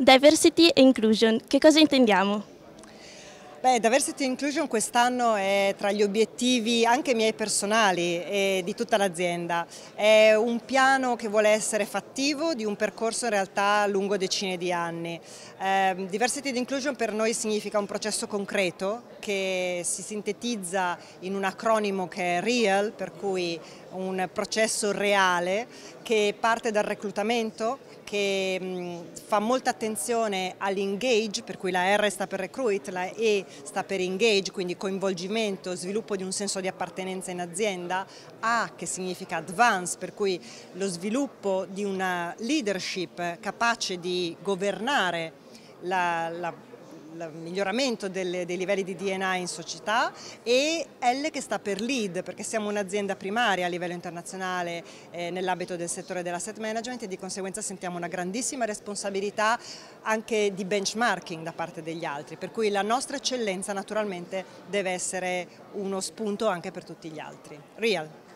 Diversity e inclusion, che cosa intendiamo? Beh, diversity and Inclusion quest'anno è tra gli obiettivi anche miei personali e di tutta l'azienda. È un piano che vuole essere fattivo di un percorso in realtà lungo decine di anni. Eh, diversity and Inclusion per noi significa un processo concreto che si sintetizza in un acronimo che è REAL, per cui un processo reale che parte dal reclutamento, che mm, fa molta attenzione all'engage, per cui la R sta per recruit, la E sta per engage, quindi coinvolgimento, sviluppo di un senso di appartenenza in azienda, A che significa advance, per cui lo sviluppo di una leadership capace di governare la, la il miglioramento delle, dei livelli di DNA in società e L che sta per lead perché siamo un'azienda primaria a livello internazionale eh, nell'ambito del settore dell'asset management e di conseguenza sentiamo una grandissima responsabilità anche di benchmarking da parte degli altri per cui la nostra eccellenza naturalmente deve essere uno spunto anche per tutti gli altri. Real.